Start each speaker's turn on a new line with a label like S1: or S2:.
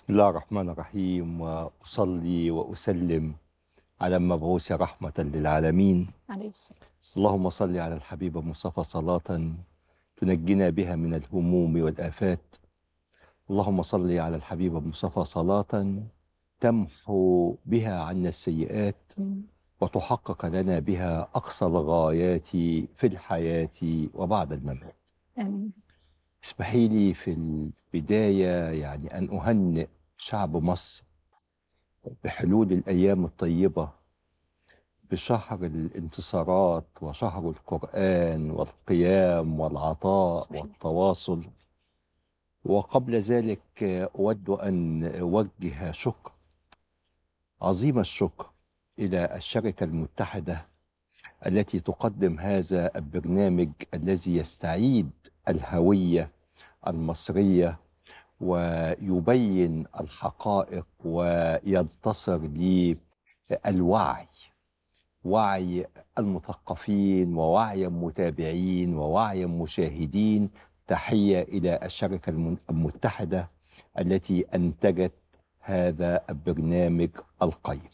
S1: بسم الله الرحمن الرحيم وأصلي وأسلم على المبعوث رحمة للعالمين عليه السلام اللهم صل على الحبيب مصطفى صلاة تنجينا بها من الهموم والآفات اللهم صل على الحبيب مصطفى صلاة تمحو بها عنا السيئات وتحقق لنا بها أقصى الغايات في الحياة وبعد الممات آمين اسمحي لي في البداية يعني أن أهنئ شعب مصر بحلول الأيام الطيبة بشهر الانتصارات وشهر القرآن والقيام والعطاء والتواصل وقبل ذلك أود أن أوجه شكر عظيم الشكر إلى الشركة المتحدة التي تقدم هذا البرنامج الذي يستعيد الهويه المصريه ويبين الحقائق وينتصر للوعي وعي المثقفين ووعي المتابعين ووعي المشاهدين تحيه الى الشركه المتحده التي انتجت هذا البرنامج القيم